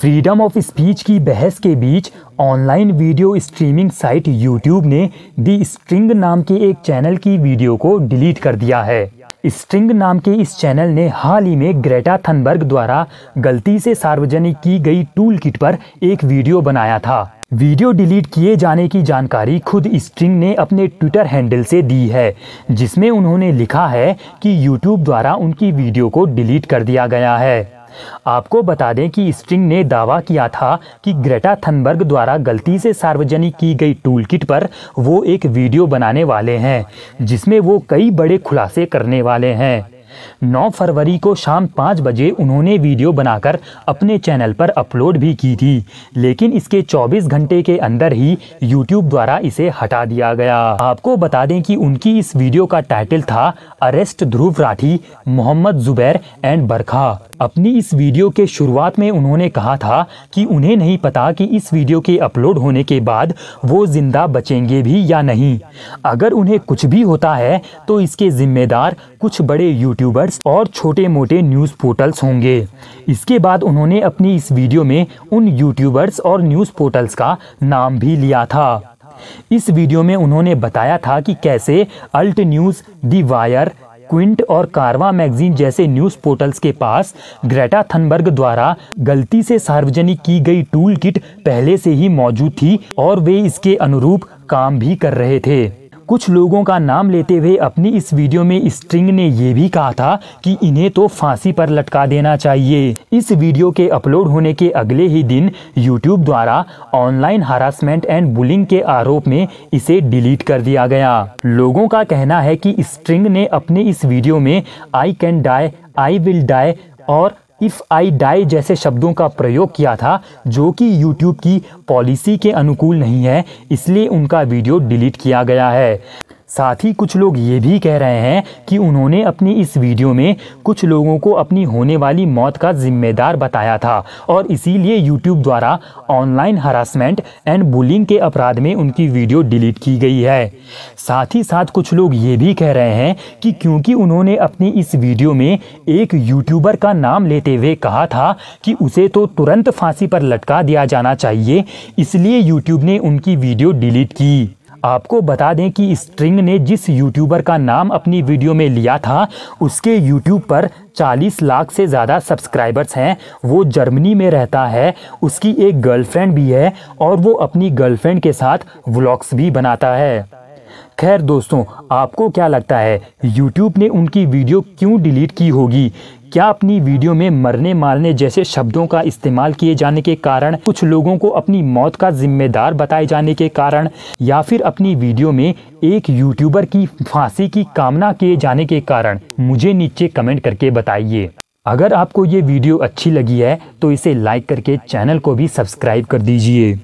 freedom of speech की बहस के बीच online video streaming site YouTube ने दी स्ट्रिंग नाम के एक चैनल की वीडियो को डिलीट कर दिया है स्ट्रिंग नाम के इस चैनल ने हाल ही में ग्रेटा थनबर्ग द्वारा गलती से सार्वजनिक की गई टूल किट पर एक वीडियो बनाया था वीडियो डिलीट किए जाने की जानकारी खुद स्ट्रिंग ने अपने ट्विटर हैंडल से दी है जिसमें उन्होंने लिखा है कि यूट्यूब द्वारा उनकी वीडियो को डिलीट कर दिया गया है आपको बता दें कि स्ट्रिंग ने दावा किया था कि ग्रेटा थनबर्ग द्वारा गलती से सार्वजनिक की गई टूलकिट पर वो एक वीडियो बनाने वाले हैं जिसमें वो कई बड़े खुलासे करने वाले हैं 9 फरवरी को शाम पाँच बजे उन्होंने वीडियो बनाकर अपने चैनल पर अपलोड भी की थी लेकिन इसके 24 घंटे के अंदर ही यूट्यूब द्वारा इसे हटा दिया गया आपको बता दें कि उनकी इस वीडियो का टाइटल था अरेस्ट ध्रुव राठी मोहम्मद जुबैर एंड बरखा अपनी इस वीडियो के शुरुआत में उन्होंने कहा था कि उन्हें नहीं पता कि इस वीडियो के अपलोड होने के बाद वो जिंदा बचेंगे भी या नहीं अगर उन्हें कुछ भी होता है तो इसके जिम्मेदार कुछ बड़े यूट्यूब यूट्यूबर्स और छोटे मोटे न्यूज़ पोर्टल्स होंगे इसके बाद उन्होंने अपनी इस वीडियो में उन यूट्यूबर्स और न्यूज़ पोर्टल्स का नाम भी लिया था इस वीडियो में उन्होंने बताया था कि कैसे Alt News the Wire Quint और कारवा मैगजीन जैसे न्यूज़ पोर्टल्स के पास ग्रेटा थनबर्ग द्वारा गलती से सार्वजनिक की गई टूल किट पहले से ही मौजूद थी और वे इसके अनुरूप काम भी कर रहे थे कुछ लोगों का नाम लेते हुए अपनी इस वीडियो में स्ट्रिंग ने ये भी कहा था कि इन्हें तो फांसी पर लटका देना चाहिए इस वीडियो के अपलोड होने के अगले ही दिन यूट्यूब द्वारा ऑनलाइन हरासमेंट एंड बुलिंग के आरोप में इसे डिलीट कर दिया गया लोगों का कहना है कि स्ट्रिंग ने अपने इस वीडियो में I can die I will die और इफ़ आई डाई जैसे शब्दों का प्रयोग किया था जो कि YouTube की पॉलिसी के अनुकूल नहीं है इसलिए उनका वीडियो डिलीट किया गया है साथ ही कुछ लोग ये भी कह रहे हैं कि उन्होंने अपनी इस वीडियो में कुछ लोगों को अपनी होने वाली मौत का जिम्मेदार बताया था और इसीलिए यूट्यूब द्वारा ऑनलाइन हरासमेंट एंड बुलिंग के अपराध में उनकी वीडियो डिलीट की गई है साथ ही साथ कुछ लोग ये भी कह रहे हैं कि क्योंकि उन्होंने अपनी इस वीडियो में एक यूट्यूबर का नाम लेते हुए कहा था कि उसे तो तुरंत फांसी पर लटका दिया जाना चाहिए इसलिए यूट्यूब ने उनकी वीडियो डिलीट की आपको बता दें कि स्ट्रिंग ने जिस यूट्यूबर का नाम अपनी वीडियो में लिया था उसके यूट्यूब पर 40 लाख से ज़्यादा सब्सक्राइबर्स हैं वो जर्मनी में रहता है उसकी एक गर्लफ्रेंड भी है और वो अपनी गर्लफ्रेंड के साथ व्लॉग्स भी बनाता है खैर दोस्तों आपको क्या लगता है YouTube ने उनकी वीडियो क्यों डिलीट की होगी क्या अपनी वीडियो में मरने मारने जैसे शब्दों का इस्तेमाल किए जाने के कारण कुछ लोगों को अपनी मौत का जिम्मेदार बताए जाने के कारण या फिर अपनी वीडियो में एक यूट्यूबर की फांसी की कामना किए जाने के कारण मुझे नीचे कमेंट करके बताइए अगर आपको ये वीडियो अच्छी लगी है तो इसे लाइक करके चैनल को भी सब्सक्राइब कर दीजिए